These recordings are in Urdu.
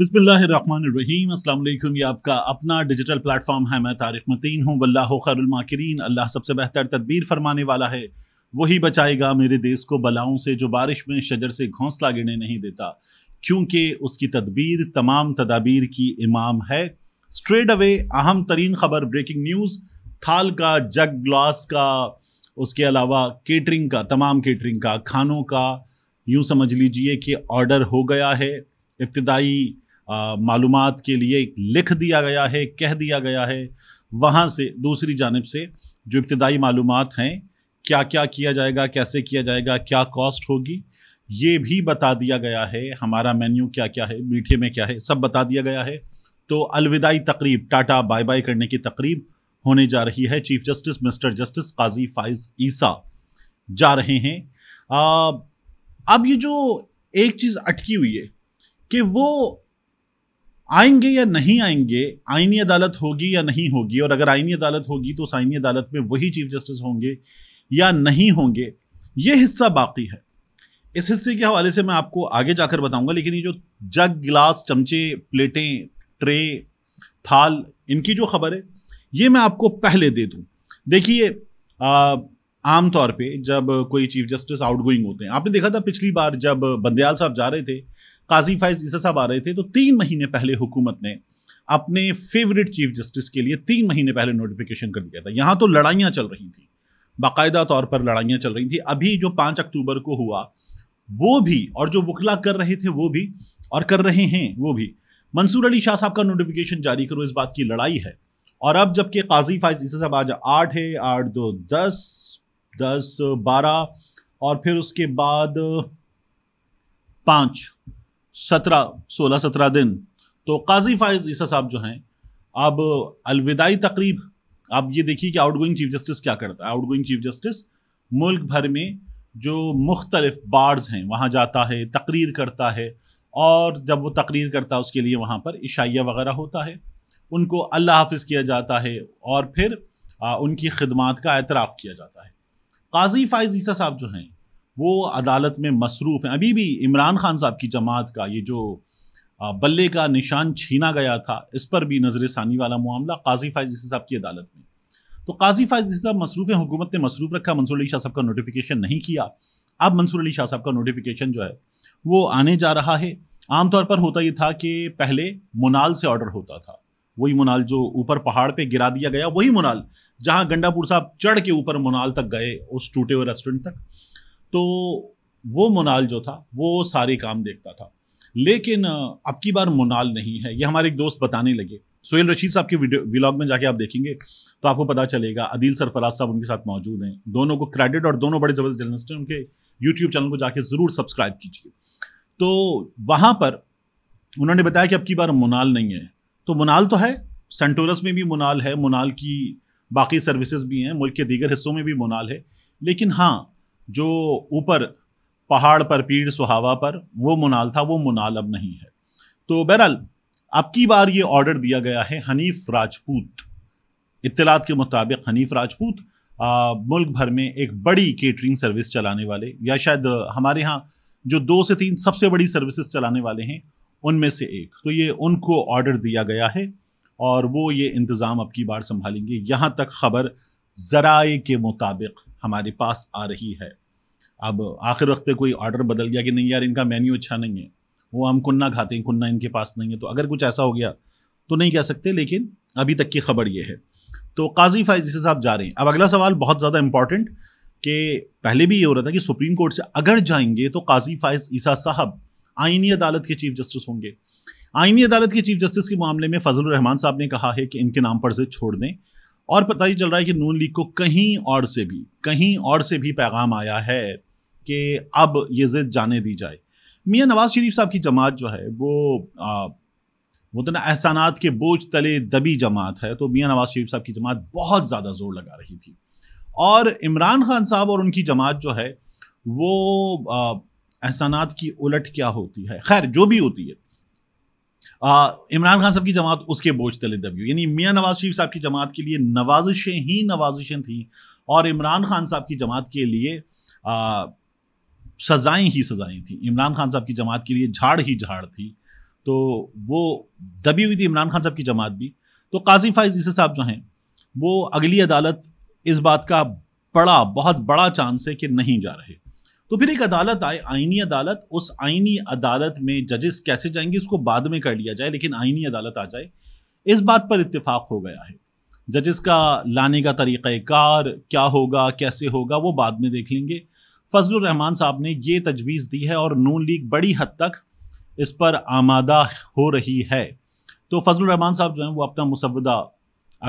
بسم اللہ الرحمن الرحیم السلام علیکم یہ آپ کا اپنا ڈیجیٹل پلیٹ فارم ہے میں طارق متین ہوں واللہ خیر الماکرین اللہ سب سے بہتر تدبیر فرمانے والا ہے وہی بچائے گا میرے دیس کو بلاؤں سے جو بارش میں شجر سے گھونسلہ گرنے نہیں دیتا کیونکہ اس کی تدبیر تمام تدابیر کی امام ہے اسٹریٹ اوے اہم ترین خبر بریکنگ نیوز تھال کا جگ گلاس کا اس کے علاوہ کیٹرنگ کا تمام کیٹرنگ کا کھانوں کا یوں سمجھ لیجئے کہ آرڈر ہو گیا ہے ابتدائی معلومات کے لیے لکھ دیا گیا ہے کہہ دیا گیا ہے وہاں سے دوسری جانب سے جو ابتدائی معلومات ہیں کیا کیا کیا جائے گا کیسے کیا جائے گا کیا کاسٹ ہوگی یہ بھی بتا دیا گیا ہے ہمارا مینیو کیا کیا ہے میٹھے میں کیا ہے سب بتا دیا گیا ہے تو الوداعی تقریب ٹاٹا بائی بائی کرنے کی تقریب ہونے جا رہی ہے چیف جسٹس مسٹر جسٹس قاضی فائز عیسیٰ جا رہے ہیں اب یہ جو ایک چیز اٹکی ہوئی ہے کہ وہ آئیں گے یا نہیں آئیں گے آئینی عدالت ہوگی یا نہیں ہوگی اور اگر آئینی عدالت ہوگی تو اس آئینی عدالت میں وہی چیف جسٹس ہوں گے یا نہیں ہوں گے یہ حصہ باقی ہے اس حصے کے حوالے سے میں آپ کو آگے جا کر بتاؤں گا لیکن یہ جو جگ گلاس چمچے پلیٹیں ٹرے تھال ان کی جو خبر ہے یہ میں آپ کو پہلے دے دوں دیکھیے عام طور پہ جب کوئی چیف جسٹس آؤٹ گوئنگ ہوتے ہیں آپ نے دیکھا تھا پچھلی بار جب بندیال صاحب جا رہے تھے قاضی فائز عیسیٰ صاحب آ رہے تھے تو تین مہینے پہلے حکومت نے اپنے فیوریٹ چیف جسٹس کے لیے تین مہینے پہلے نوٹیفیکیشن کر دیا تھا یہاں تو لڑائیاں چل رہی تھیں باقاعدہ طور پر لڑائیاں چل رہی تھیں ابھی جو پانچ اکتوبر کو ہوا وہ بھی اور جو وکلا کر رہے تھے وہ بھی اور کر رہے ہیں وہ بھی منصور علی شاہ صاحب کا نوٹیفیکیشن جاری کرو اس بات کی لڑائی ہے اور اب جب کہ قاضی فائز عیسیٰ صاحب آج آٹھ ہے آٹھ دو دس دس بارہ اور پھر اس کے بعد پانچ سترہ سولہ سترہ دن تو قاضی فائز عیسیٰ صاحب جو ہیں اب الوداعی تقریب آپ یہ دیکھیے کہ آؤٹ گوئنگ چیف جسٹس کیا کرتا ہے آؤٹ گوئنگ چیف جسٹس ملک بھر میں جو مختلف بارز ہیں وہاں جاتا ہے تقریر کرتا ہے اور جب وہ تقریر کرتا ہے اس کے لیے وہاں پر عشائیہ وغیرہ ہوتا ہے ان کو اللہ حافظ کیا جاتا ہے اور پھر ان کی خدمات کا اعتراف کیا جاتا ہے قاضی فائز عیسیٰ صاحب جو ہیں وہ عدالت میں مصروف ہیں ابھی بھی عمران خان صاحب کی جماعت کا یہ جو بلے کا نشان چھینا گیا تھا اس پر بھی نظر ثانی والا معاملہ قاضی فائز صاحب کی عدالت میں تو قاضی فائز صاحب مصروف حکومت نے مصروف رکھا منصور علی شاہ صاحب کا نوٹیفیکیشن نہیں کیا اب منصور علی شاہ صاحب کا نوٹیفیکیشن جو ہے وہ آنے جا رہا ہے عام طور پر ہوتا یہ تھا کہ پہلے منال سے آرڈر ہوتا تھا وہی منال جو اوپر پہاڑ پہ گرا دیا گیا وہی منال جہاں گنڈا پور صاحب چڑھ کے اوپر منال تک گئے اس ٹوٹے ہوئے ریسٹورینٹ تک تو وہ منال جو تھا وہ سارے کام دیکھتا تھا لیکن اب کی بار منال نہیں ہے یہ ہمارے ایک دوست بتانے لگے سہیل رشید صاحب کے ویڈیو ولاگ میں جا کے آپ دیکھیں گے تو آپ کو پتہ چلے گا عدیل سرفراز صاحب ان کے ساتھ موجود ہیں دونوں کو کریڈٹ اور دونوں بڑے زبردست جرنلسٹ ہیں ان کے یوٹیوب چینل کو جا کے ضرور سبسکرائب کیجیے تو وہاں پر انہوں نے بتایا کہ اب کی بار منال نہیں ہے تو منال تو ہے سنٹورس میں بھی منال ہے منال کی باقی سروسز بھی ہیں ملک کے دیگر حصوں میں بھی منال ہے لیکن ہاں جو اوپر پہاڑ پر پیر سہاوا پر وہ منال تھا وہ منال اب نہیں ہے تو بہرحال اب کی بار یہ آرڈر دیا گیا ہے حنیف راجپوت اطلاعات کے مطابق حنیف راجپوت ملک بھر میں ایک بڑی کیٹرنگ سروس چلانے والے یا شاید ہمارے ہاں جو دو سے تین سب سے بڑی سروسز چلانے والے ہیں ان میں سے ایک تو یہ ان کو آرڈر دیا گیا ہے اور وہ یہ انتظام اب کی بار سنبھالیں گے یہاں تک خبر ذرائع کے مطابق ہمارے پاس آ رہی ہے اب آخر وقت پہ کوئی آرڈر بدل گیا کہ نہیں یار ان کا مینیو اچھا نہیں ہے وہ ہم کنہ کھاتے ہیں کنہ ان کے پاس نہیں ہے تو اگر کچھ ایسا ہو گیا تو نہیں کہہ سکتے لیکن ابھی تک کی خبر یہ ہے تو قاضی فائز جیسے صاحب جا رہے ہیں اب اگلا سوال بہت زیادہ امپورٹنٹ کہ پہلے بھی یہ ہو رہا تھا کہ سپریم کورٹ سے اگر جائیں گے تو قاضی فائز عیسیٰ صاحب آئینی عدالت کے چیف جسٹس ہوں گے آئینی عدالت کے چیف جسٹس کے معاملے میں فضل الرحمان صاحب نے کہا ہے کہ ان کے نام پر سے چھوڑ دیں اور پتہ ہی چل رہا ہے کہ نون لیگ کو کہیں اور سے بھی کہیں اور سے بھی پیغام آیا ہے کہ اب یہ ضد جانے دی جائے میاں نواز شریف صاحب کی جماعت جو ہے وہ تو نا احسانات کے بوجھ تلے دبی جماعت ہے تو میاں نواز شریف صاحب کی جماعت بہت زیادہ زور لگا رہی تھی اور عمران خان صاحب اور ان کی جماعت جو ہے وہ احسانات کی الٹ کیا ہوتی ہے خیر جو بھی ہوتی ہے عمران خان صاحب کی جماعت اس کے بوجھ تلے دبی یعنی میاں نواز شریف صاحب کی جماعت کے لیے نوازشیں ہی نوازشیں تھیں اور عمران خان صاحب کی جماعت کے لیے سزائیں ہی سزائیں تھیں عمران خان صاحب کی جماعت کے لیے جھاڑ ہی جھاڑ تھی تو وہ دبی ہوئی تھی عمران خان صاحب کی جماعت بھی تو قاضی فائز عیسی صاحب جو ہیں وہ اگلی عدالت اس بات کا بڑا بہت بڑا چانس ہے کہ نہیں جا رہے تو پھر ایک عدالت آئے آئینی عدالت اس آئینی عدالت میں ججز کیسے جائیں گے اس کو بعد میں کر لیا جائے لیکن آئینی عدالت آ جائے اس بات پر اتفاق ہو گیا ہے ججز کا لانے کا طریقہ کار کیا ہوگا کیسے ہوگا وہ بعد میں دیکھ لیں گے فضل الرحمان صاحب نے یہ تجویز دی ہے اور نون لیگ بڑی حد تک اس پر آمادہ ہو رہی ہے تو فضل الرحمان صاحب جو ہیں وہ اپنا مسودہ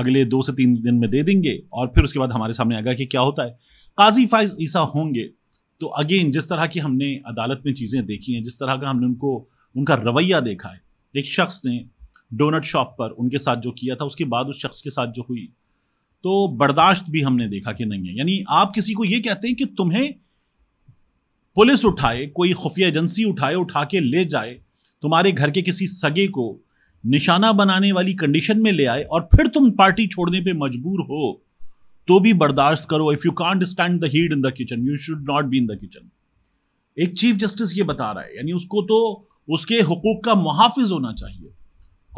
اگلے دو سے تین دن میں دے دیں گے اور پھر اس کے بعد ہمارے سامنے آئے گا کہ کیا ہوتا ہے قاضی فائز عیسیٰ ہوں گے تو اگین جس طرح کی ہم نے عدالت میں چیزیں دیکھی ہیں جس طرح کا ہم نے ان کو ان کا رویہ دیکھا ہے ایک شخص نے ڈونٹ شاپ پر ان کے ساتھ جو کیا تھا اس کے بعد اس شخص کے ساتھ جو ہوئی تو برداشت بھی ہم نے دیکھا کہ نہیں ہے یعنی آپ کسی کو یہ کہتے ہیں کہ تمہیں پولیس اٹھائے کوئی خفیہ ایجنسی اٹھائے اٹھا کے لے جائے تمہارے گھر کے کسی سگے کو نشانہ بنانے والی کنڈیشن میں لے آئے اور پھر تم پارٹی چھوڑنے پہ مجبور ہو تو بھی برداشت کرو if you can't stand the the the in in kitchen kitchen you should not be ایک چیف جسٹس یہ بتا رہا ہے یعنی اس کو تو اس کے حقوق کا محافظ ہونا چاہیے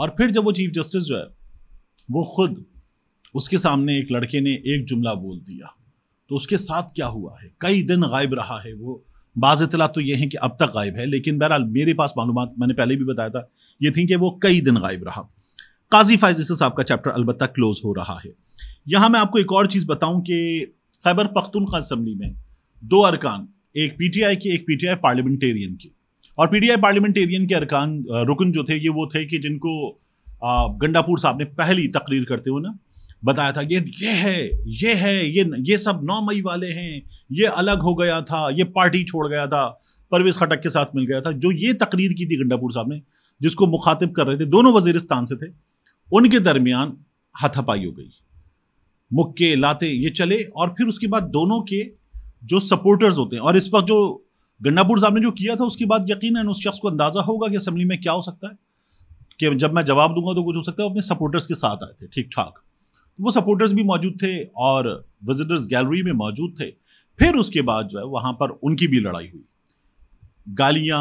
اور پھر جب وہ وہ چیف جسٹس جو ہے خود اس کے سامنے ایک لڑکے نے ایک جملہ بول دیا تو اس کے ساتھ کیا ہوا ہے کئی دن غائب رہا ہے وہ بعض اطلاع تو یہ ہے کہ اب تک غائب ہے لیکن بہرحال میرے پاس معلومات میں نے پہلے بھی بتایا تھا یہ تھی کہ وہ کئی دن غائب رہا قاضی فائز کا چیپٹر البتہ کلوز ہو رہا ہے یہاں میں آپ کو ایک اور چیز بتاؤں کہ خیبر پختونخوا اسمبلی میں دو ارکان ایک پی ٹی آئی کی ایک پی ٹی آئی پارلیمنٹیرین کی اور پی ٹی آئی پارلیمنٹیرین کے ارکان رکن جو تھے یہ وہ تھے کہ جن کو گنڈا پور صاحب نے پہلی تقریر کرتے ہوئے نا بتایا تھا یہ یہ یہ یہ یہ ہے ہے سب نو مئی والے ہیں یہ الگ ہو گیا تھا یہ پارٹی چھوڑ گیا تھا پرویز خٹک کے ساتھ مل گیا تھا جو یہ تقریر کی تھی گنڈا پور صاحب نے جس کو مخاطب کر رہے تھے دونوں وزیرستان سے تھے ان کے درمیان ہتھپائی ہو گئی مکے لاتے یہ چلے اور پھر اس کے بعد دونوں کے جو سپورٹرز ہوتے ہیں اور اس وقت جو گنڈا پور صاحب نے جو کیا تھا اس کے بعد یقیناً اس شخص کو اندازہ ہوگا کہ اسمبلی میں کیا ہو سکتا ہے کہ جب میں جواب دوں گا تو کچھ ہو سکتا ہے اپنے سپورٹرز کے ساتھ آئے تھے ٹھیک ٹھاک وہ سپورٹرز بھی موجود تھے اور وزٹرز گیلری میں موجود تھے پھر اس کے بعد جو ہے وہاں پر ان کی بھی لڑائی ہوئی گالیاں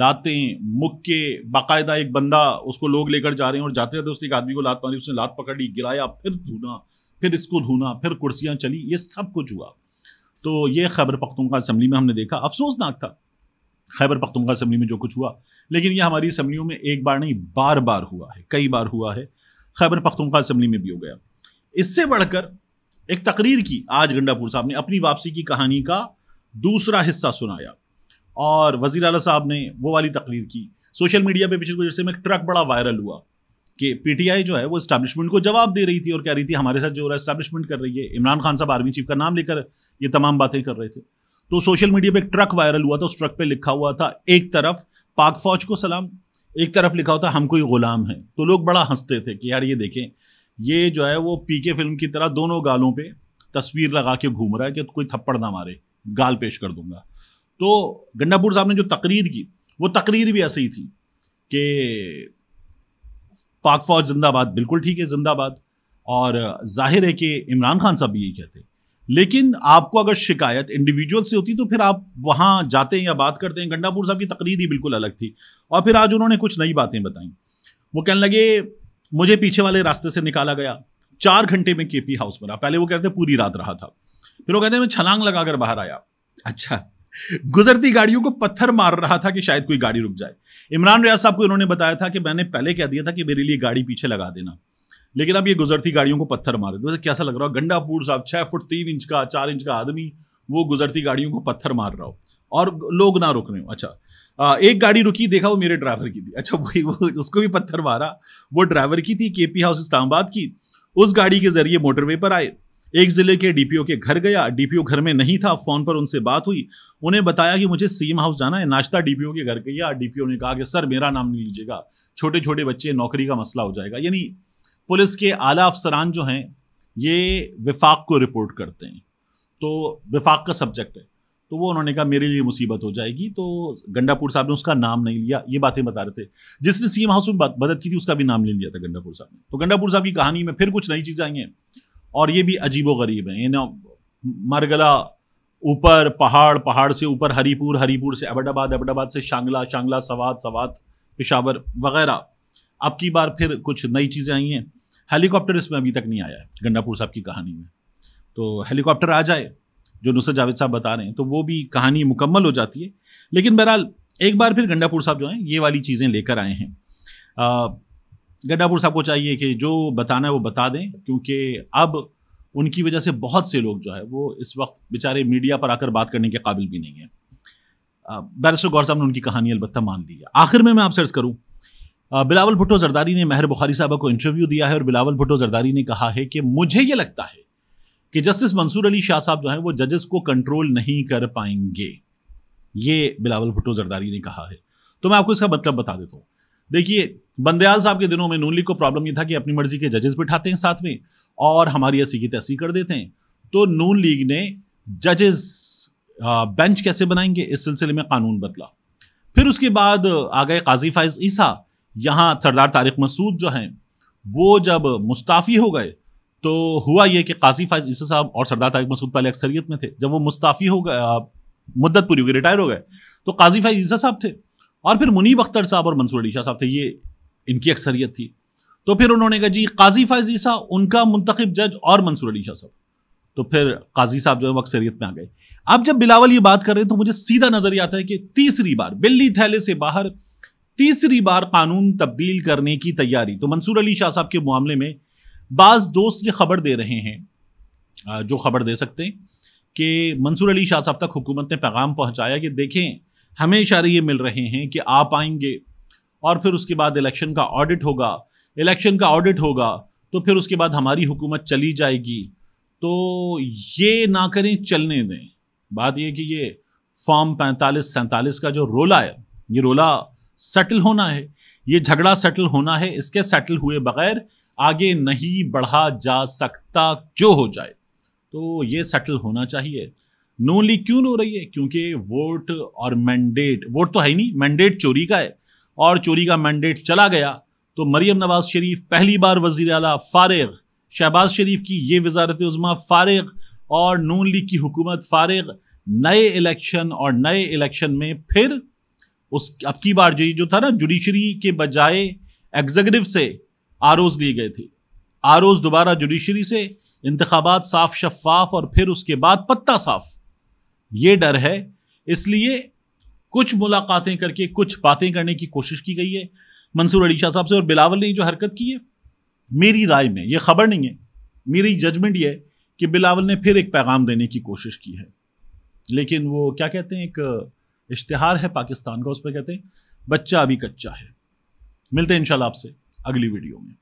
لاتیں مکے باقاعدہ ایک بندہ اس کو لوگ لے کر جا رہے ہیں اور جاتے جاتے اس نے ایک آدمی کو لات پانی اس نے لات پکڑ لی گرایا پھر دھونا پھر اس کو دھونا پھر کرسیاں چلی یہ سب کچھ ہوا تو یہ خیبر پختونخوا اسمبلی میں ہم نے دیکھا افسوسناک تھا خیبر پختونخوا اسمبلی میں جو کچھ ہوا لیکن یہ ہماری اسمبلیوں میں ایک بار نہیں بار بار ہوا ہے کئی بار ہوا ہے خیبر پختونخوا اسمبلی میں بھی ہو گیا اس سے بڑھ کر ایک تقریر کی آج گنڈا پور صاحب نے اپنی واپسی کی کہانی کا دوسرا حصہ سنایا اور وزیر اعلیٰ صاحب نے وہ والی تقریر کی سوشل میڈیا پہ پچھلے کچھ عرصے میں ایک ٹرک بڑا وائرل ہوا کہ پی ٹی آئی جو ہے وہ اسٹیبلشمنٹ کو جواب دے رہی تھی اور کہہ رہی تھی ہمارے ساتھ جو رہا اسٹیبلشمنٹ کر رہی ہے عمران خان صاحب آرمی چیف کا نام لے کر یہ تمام باتیں کر رہے تھے تو سوشل میڈیا پہ ایک ٹرک وائرل ہوا تھا اس ٹرک پہ لکھا ہوا تھا ایک طرف پاک فوج کو سلام ایک طرف لکھا ہوا تھا ہم کوئی غلام ہیں تو لوگ بڑا ہنستے تھے کہ یار یہ دیکھیں یہ جو ہے وہ پی کے فلم کی طرح دونوں گالوں پہ تصویر لگا کے گھوم رہا ہے کہ کوئی تھپڑ نہ مارے گال پیش کر دوں گا تو گنڈا پور صاحب نے جو تقریر کی وہ تقریر بھی ایسی تھی کہ پاک فوج زندہ باد بالکل ٹھیک ہے زندہ باد اور ظاہر ہے کہ عمران خان صاحب بھی یہی کہتے ہیں لیکن آپ کو اگر شکایت انڈیویجول سے ہوتی تو پھر آپ وہاں جاتے ہیں یا بات کرتے ہیں گنڈا پور صاحب کی تقریر ہی بالکل الگ تھی اور پھر آج انہوں نے کچھ نئی باتیں بتائیں وہ کہنے لگے مجھے پیچھے والے راستے سے نکالا گیا چار گھنٹے میں کے پی ہاؤس میں رہا پہلے وہ کہتے پوری رات رہا تھا پھر وہ کہتے ہیں میں چھلانگ لگا کر باہر آیا اچھا گزرتی گاڑیوں کو پتھر مار رہا تھا کہ شاید کوئی گاڑی رک جائے عمران ریاض صاحب کو انہوں نے بتایا تھا کہ میں نے پہلے کہہ دیا تھا کہ میرے لیے گاڑی پیچھے لگا دینا لیکن اب یہ گزرتی گاڑیوں کو پتھر مار رہے کیسا لگ رہا ہو گنڈا پور صاحب چھ فٹ تین انچ کا چار انچ کا آدمی وہ گزرتی گاڑیوں کو پتھر مار رہا ہو اور لوگ نہ رک رہے ہوں اچھا ایک گاڑی رکی دیکھا وہ میرے ڈرائیور کی تھی اچھا وہی وہ اس کو بھی پتھر مارا وہ ڈرائیور کی تھی کے پی ہاؤس اسلام آباد کی اس گاڑی کے ذریعے موٹر وے پر آئے ایک ضلع کے ڈی پی او کے گھر گیا ڈی پی او گھر میں نہیں تھا فون پر ان سے بات ہوئی انہیں بتایا کہ مجھے سی ایم ہاؤس جانا ہے ناشتہ ڈی پی او کے گھر گیا ڈی پی او نے کہا کہ سر میرا نام نہیں لیجیے گا چھوٹے چھوٹے بچے نوکری کا مسئلہ ہو جائے گا یعنی پولیس کے اعلیٰ افسران جو ہیں یہ وفاق کو رپورٹ کرتے ہیں تو وفاق کا سبجیکٹ ہے تو وہ انہوں نے کہا میرے لیے مصیبت ہو جائے گی تو گنڈا پور صاحب نے اس کا نام نہیں لیا یہ باتیں بتا رہے تھے جس نے سی ایم ہاؤس میں مدد کی تھی اس کا بھی نام لے لیا تھا گنڈا پور صاحب نے تو گنڈا پور صاحب کی کہانی میں پھر کچھ نئی چیزیں آئی ہیں اور یہ بھی عجیب و غریب ہیں یعنی مرگلہ اوپر پہاڑ پہاڑ سے اوپر ہری پور ہری پور سے ابٹ آباد ابٹ آباد سے شانگلا شانگلا سوات سوات پشاور وغیرہ اب کی بار پھر کچھ نئی چیزیں آئی ہیں ہیلی کاپٹر اس میں ابھی تک نہیں آیا ہے گنڈا پور صاحب کی کہانی میں تو ہیلی کاپٹر آ جائے جو نصر جاوید صاحب بتا رہے ہیں تو وہ بھی کہانی مکمل ہو جاتی ہے لیکن بہرحال ایک بار پھر گنڈا پور صاحب جو ہیں یہ والی چیزیں لے کر آئے ہیں گڈا پور صاحب کو چاہیے کہ جو بتانا ہے وہ بتا دیں کیونکہ اب ان کی وجہ سے بہت سے لوگ جو ہے وہ اس وقت بیچارے میڈیا پر آ کر بات کرنے کے قابل بھی نہیں ہیں بیرسٹر گور صاحب نے ان کی کہانی البتہ مان لی ہے آخر میں میں آپ سرچ کروں بلاول بھٹو زرداری نے مہر بخاری صاحبہ کو انٹرویو دیا ہے اور بلاول بھٹو زرداری نے کہا ہے کہ مجھے یہ لگتا ہے کہ جسٹس منصور علی شاہ صاحب جو ہیں وہ ججز کو کنٹرول نہیں کر پائیں گے یہ بلاول بھٹو زرداری نے کہا ہے تو میں آپ کو اس کا مطلب بتا دیتا ہوں دیکھیے بندیال صاحب کے دنوں میں نون لیگ کو پرابلم یہ تھا کہ اپنی مرضی کے ججز بٹھاتے ہیں ساتھ میں اور ہماری ایسی کی تحصیل کر دیتے ہیں تو نون لیگ نے ججز بینچ کیسے بنائیں گے اس سلسلے میں قانون بدلا پھر اس کے بعد آ گئے قاضی فائز عیسیٰ یہاں سردار طارق مسعود جو ہیں وہ جب مستعفی ہو گئے تو ہوا یہ کہ قاضی فائز عیسیٰ صاحب اور سردار طارق مسعود پہلے اکثریت میں تھے جب وہ مستعفی ہو گئے مدت پوری ہو گئی ریٹائر ہو گئے تو قاضی فائز عیسیٰ صاحب تھے اور پھر منیب اختر صاحب اور منصور علی شاہ صاحب تھے یہ ان کی اکثریت تھی تو پھر انہوں نے کہا جی قاضی فاضی صاحب ان کا منتخب جج اور منصور علی شاہ صاحب تو پھر قاضی صاحب جو ہے وہ اکثریت میں آ گئے اب جب بلاول یہ بات کر رہے ہیں تو مجھے سیدھا نظر یہ آتا ہے کہ تیسری بار بلی تھیلے سے باہر تیسری بار قانون تبدیل کرنے کی تیاری تو منصور علی شاہ صاحب کے معاملے میں بعض دوست یہ خبر دے رہے ہیں جو خبر دے سکتے ہیں کہ منصور علی شاہ صاحب تک حکومت نے پیغام پہنچایا کہ دیکھیں ہمیں اشارے یہ مل رہے ہیں کہ آپ آئیں گے اور پھر اس کے بعد الیکشن کا آڈٹ ہوگا الیکشن کا آڈٹ ہوگا تو پھر اس کے بعد ہماری حکومت چلی جائے گی تو یہ نہ کریں چلنے دیں بات یہ کہ یہ فارم پینتالیس سینتالیس کا جو رولا ہے یہ رولا سیٹل ہونا ہے یہ جھگڑا سیٹل ہونا ہے اس کے سیٹل ہوئے بغیر آگے نہیں بڑھا جا سکتا جو ہو جائے تو یہ سیٹل ہونا چاہیے نون لیگ کیوں رو رہی ہے کیونکہ ووٹ اور مینڈیٹ ووٹ تو ہے ہی نہیں مینڈیٹ چوری کا ہے اور چوری کا مینڈیٹ چلا گیا تو مریم نواز شریف پہلی بار وزیر اعلیٰ فارغ شہباز شریف کی یہ وزارت عظمہ فارغ اور نون لیگ کی حکومت فارغ نئے الیکشن اور نئے الیکشن میں پھر اس اب کی بار جو تھا نا جوڈیشری کے بجائے ایگزیکٹو سے آروز لیے گئے تھے آروز دوبارہ جوڈیشری سے انتخابات صاف شفاف اور پھر اس کے بعد پتہ صاف یہ ڈر ہے اس لیے کچھ ملاقاتیں کر کے کچھ باتیں کرنے کی کوشش کی گئی ہے منصور علی شاہ صاحب سے اور بلاول نے جو حرکت کی ہے میری رائے میں یہ خبر نہیں ہے میری ججمنٹ یہ ہے کہ بلاول نے پھر ایک پیغام دینے کی کوشش کی ہے لیکن وہ کیا کہتے ہیں ایک اشتہار ہے پاکستان کا اس پہ کہتے ہیں بچہ ابھی کچا ہے ملتے ہیں انشاءاللہ آپ سے اگلی ویڈیو میں